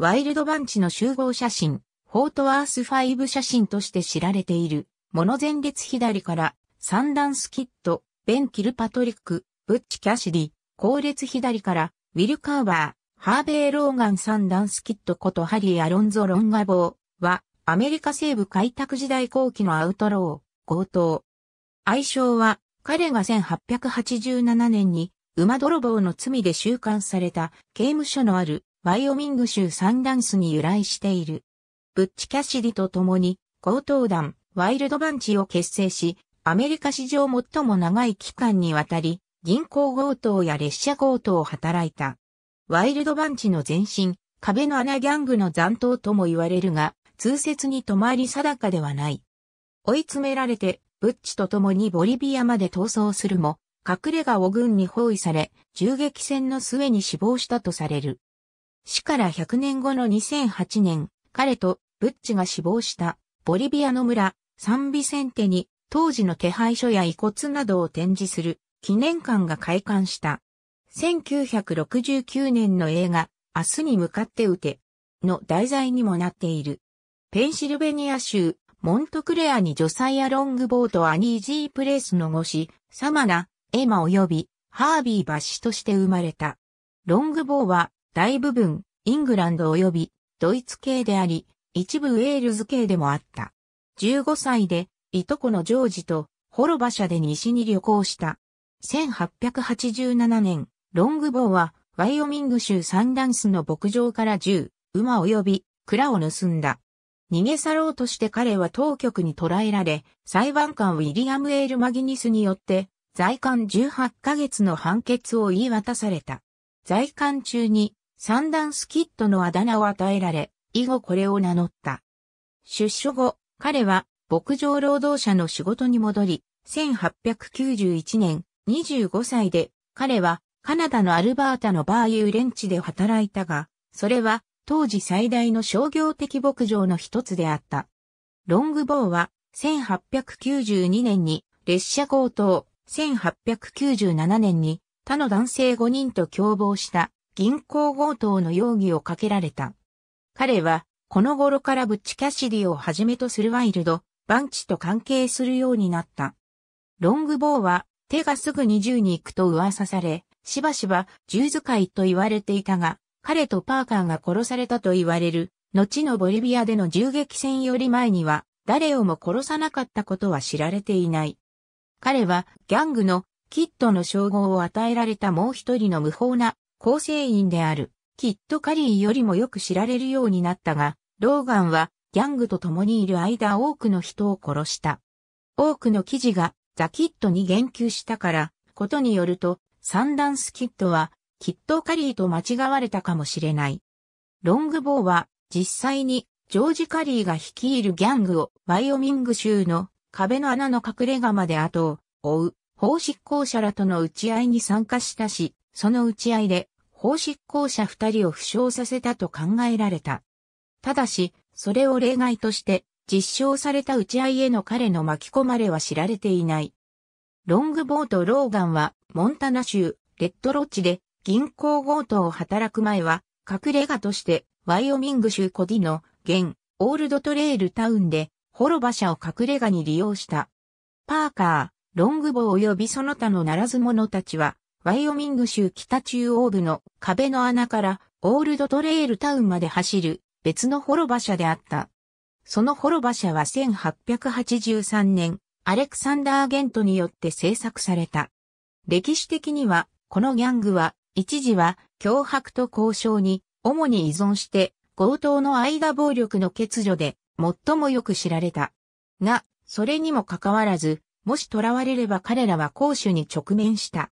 ワイルドバンチの集合写真、フォートワース5写真として知られている、モノ前列左から、サンダンスキッド、ベン・キルパトリック、ブッチ・キャシディ、後列左から、ウィル・カーバー、ハーベイ・ローガン・サンダンスキッドことハリー・アロンゾ・ロンガボーは、アメリカ西部開拓時代後期のアウトロー、強盗。愛称は、彼が1887年に、馬泥棒の罪で収監された刑務所のあるワイオミング州サンダンスに由来している。ブッチ・キャシディと共に、強盗団、ワイルドバンチを結成し、アメリカ史上最も長い期間にわたり、銀行強盗や列車強盗を働いた。ワイルドバンチの前身、壁の穴ギャングの残党とも言われるが、通説に止まり定かではない。追い詰められて、ブッチと共にボリビアまで逃走するも、隠れ家を軍に包囲され、銃撃戦の末に死亡したとされる。死から100年後の2008年、彼とブッチが死亡したボリビアの村サンビセンテに当時の手配書や遺骨などを展示する記念館が開館した。1969年の映画明日に向かって撃ての題材にもなっている。ペンシルベニア州モントクレアにジョサイア・ロングボート・アニージー・プレイスの語師、サマナ、エマ及びハービー・バシとして生まれた。ロングボーは大部分、イングランド及びドイツ系であり、一部ウェールズ系でもあった。15歳で、いとこのジョージと、滅馬車で西に旅行した。1887年、ロングボーは、ワイオミング州サンダンスの牧場から銃、馬及び蔵を盗んだ。逃げ去ろうとして彼は当局に捕らえられ、裁判官ウィリアム・エール・マギニスによって、在官18ヶ月の判決を言い渡された。在官中に三段スキットのあだ名を与えられ、以後これを名乗った。出所後、彼は牧場労働者の仕事に戻り、1891年25歳で、彼はカナダのアルバータのバーユーレンチで働いたが、それは当時最大の商業的牧場の一つであった。ロングボーは1892年に列車強盗、1897年に他の男性5人と共謀した銀行強盗の容疑をかけられた。彼は、この頃からブッチ・キャシディをはじめとするワイルド、バンチと関係するようになった。ロングボーは、手がすぐに銃に行くと噂され、しばしば銃使いと言われていたが、彼とパーカーが殺されたと言われる、後のボリビアでの銃撃戦より前には、誰をも殺さなかったことは知られていない。彼は、ギャングのキッドの称号を与えられたもう一人の無法な構成員であるキッド・カリーよりもよく知られるようになったが、ローガンはギャングと共にいる間多くの人を殺した。多くの記事がザ・キッドに言及したから、ことによると、サンダンス・キッドは、キッド・カリーと間違われたかもしれない。ロングボーは、実際に、ジョージ・カリーが率いるギャングを、ワイオミング州の壁の穴の隠れ家まで後を追う、法執行者らとの打ち合いに参加したし、その打ち合いで、法執行者二人を負傷させたと考えられた。ただし、それを例外として、実証された打ち合いへの彼の巻き込まれは知られていない。ロングボート・ローガンは、モンタナ州、レッドロッジで、銀行強盗を働く前は、隠れ家として、ワイオミング州コディの、現、オールドトレイルタウンで、滅馬車を隠れ家に利用した。パーカー、ロングボー及びその他のならず者たちは、ワイオミング州北中央部の壁の穴からオールドトレイルタウンまで走る別の滅馬車であった。その滅馬車は1883年、アレクサンダー・ゲントによって制作された。歴史的には、このギャングは、一時は脅迫と交渉に主に依存して強盗の間暴力の欠如で最もよく知られた。が、それにもかかわらず、もし囚われれば彼らは公主に直面した。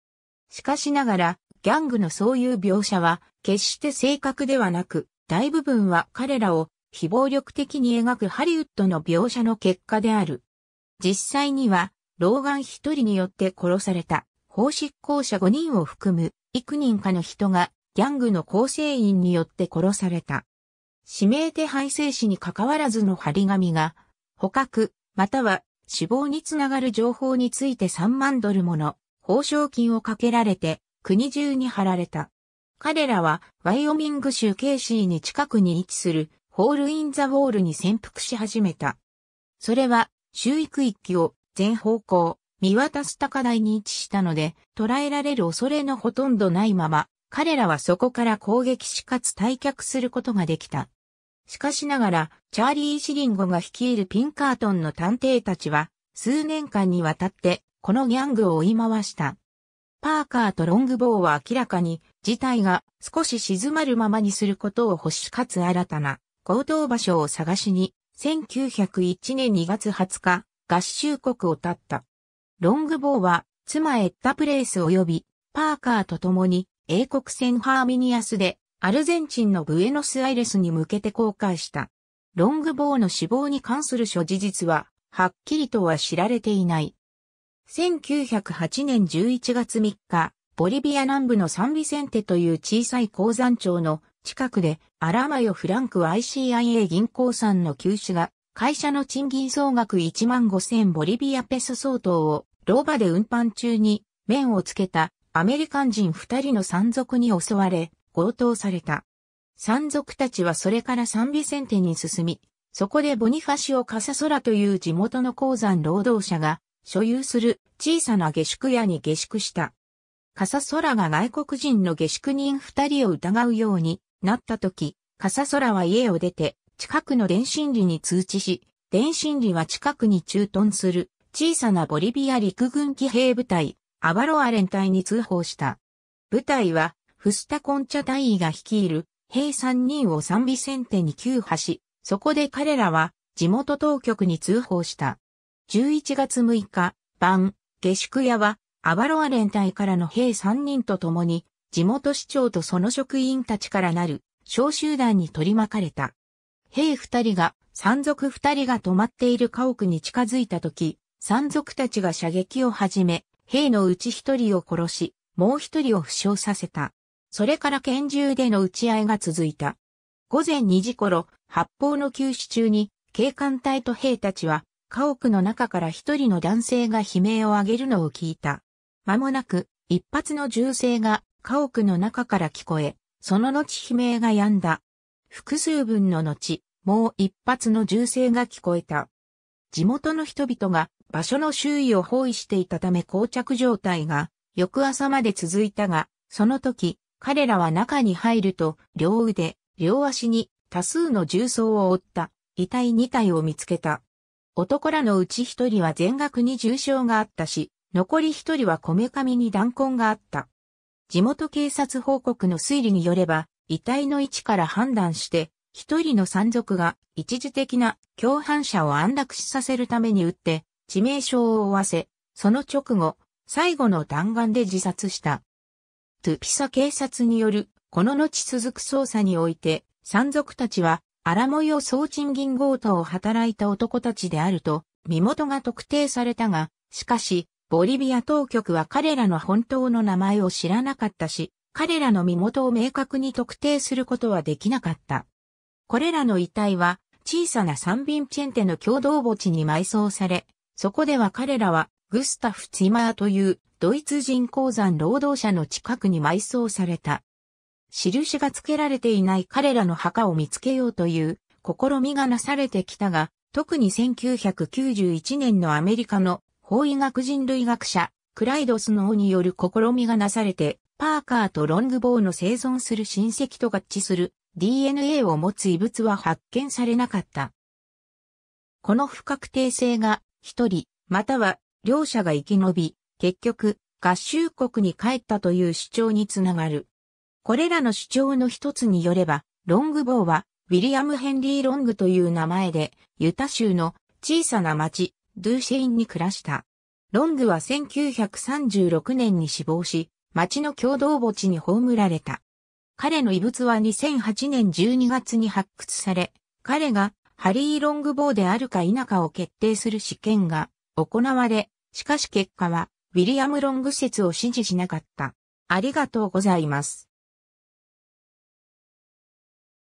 しかしながら、ギャングのそういう描写は、決して正確ではなく、大部分は彼らを非暴力的に描くハリウッドの描写の結果である。実際には、老眼一人によって殺された、法執行者5人を含む、幾人かの人が、ギャングの構成員によって殺された。指名手配制死に関わらずの張り紙が、捕獲、または死亡につながる情報について3万ドルもの報奨金をかけられて国中に貼られた。彼らはワイオミング州ケーシーに近くに位置するホール・イン・ザ・ウォールに潜伏し始めた。それは周囲区域を全方向見渡す高台に位置したので捕らえられる恐れのほとんどないまま彼らはそこから攻撃しかつ退却することができた。しかしながら、チャーリー・シリンゴが率いるピンカートンの探偵たちは、数年間にわたってこのギャングを追い回した。パーカーとロングボーは明らかに、事態が少し静まるままにすることを欲しかつ新たな行動場所を探しに、1901年2月20日、合衆国を立った。ロングボーは、妻エッタプレイス及び、パーカーと共に、英国船ハーミニアスで、アルゼンチンのブエノスアイレスに向けて公開した。ロングボーの死亡に関する諸事実は、はっきりとは知られていない。1908年11月3日、ボリビア南部のサンビセンテという小さい鉱山町の近くでアラマヨ・フランク ICIA 銀行さんの休止が会社の賃金総額1万5000ボリビアペソ相当を老婆で運搬中に面をつけたアメリカン人2人の山賊に襲われ強盗された。山賊たちはそれからサンビセンテに進み、そこでボニファシオ・カサソラという地元の鉱山労働者が所有する小さな下宿屋に下宿した。ソ空が外国人の下宿人二人を疑うようになった時、ソ空は家を出て近くの電信理に通知し、電信理は近くに駐屯する小さなボリビア陸軍騎兵部隊、アバロア連隊に通報した。部隊は、フスタコンチャ大尉が率いる兵三人を賛美先手に急破し、そこで彼らは地元当局に通報した。11月6日、晩、下宿屋は、アバロア連隊からの兵3人と共に、地元市長とその職員たちからなる、小集団に取り巻かれた。兵2人が、山賊2人が泊まっている家屋に近づいた時、山賊たちが射撃を始め、兵のうち1人を殺し、もう1人を負傷させた。それから拳銃での撃ち合いが続いた。午前2時頃、発砲の休止中に、警官隊と兵たちは、家屋の中から一人の男性が悲鳴を上げるのを聞いた。間もなく、一発の銃声が家屋の中から聞こえ、その後悲鳴が止んだ。複数分の後、もう一発の銃声が聞こえた。地元の人々が場所の周囲を包囲していたため膠着状態が翌朝まで続いたが、その時、彼らは中に入ると、両腕、両足に多数の重曹を負った遺体2体を見つけた。男らのうち一人は全額に重傷があったし、残り一人はこめかみに弾痕があった。地元警察報告の推理によれば、遺体の位置から判断して、一人の山賊が一時的な共犯者を安楽死させるために撃って、致命傷を負わせ、その直後、最後の弾丸で自殺した。トゥピサ警察による、この後続く捜査において、山賊たちは荒模様総賃銀強盗を働いた男たちであると、身元が特定されたが、しかし、ボリビア当局は彼らの本当の名前を知らなかったし、彼らの身元を明確に特定することはできなかった。これらの遺体は、小さなサンビンチェンテの共同墓地に埋葬され、そこでは彼らは、グスタフ・ツィマーという、ドイツ人鉱山労働者の近くに埋葬された。印が付けられていない彼らの墓を見つけようという試みがなされてきたが、特に1991年のアメリカの法医学人類学者、クライドスノーによる試みがなされて、パーカーとロングボーの生存する親戚と合致する DNA を持つ異物は発見されなかった。この不確定性が一人、または両者が生き延び、結局、合衆国に帰ったという主張につながる。これらの主張の一つによれば、ロングボーは、ウィリアム・ヘンリー・ロングという名前で、ユタ州の小さな町、ドゥーシェインに暮らした。ロングは1936年に死亡し、町の共同墓地に葬られた。彼の遺物は2008年12月に発掘され、彼がハリー・ロングボーであるか否かを決定する試験が行われ、しかし結果はウィリアム・ロング説を支持しなかった。ありがとうございます。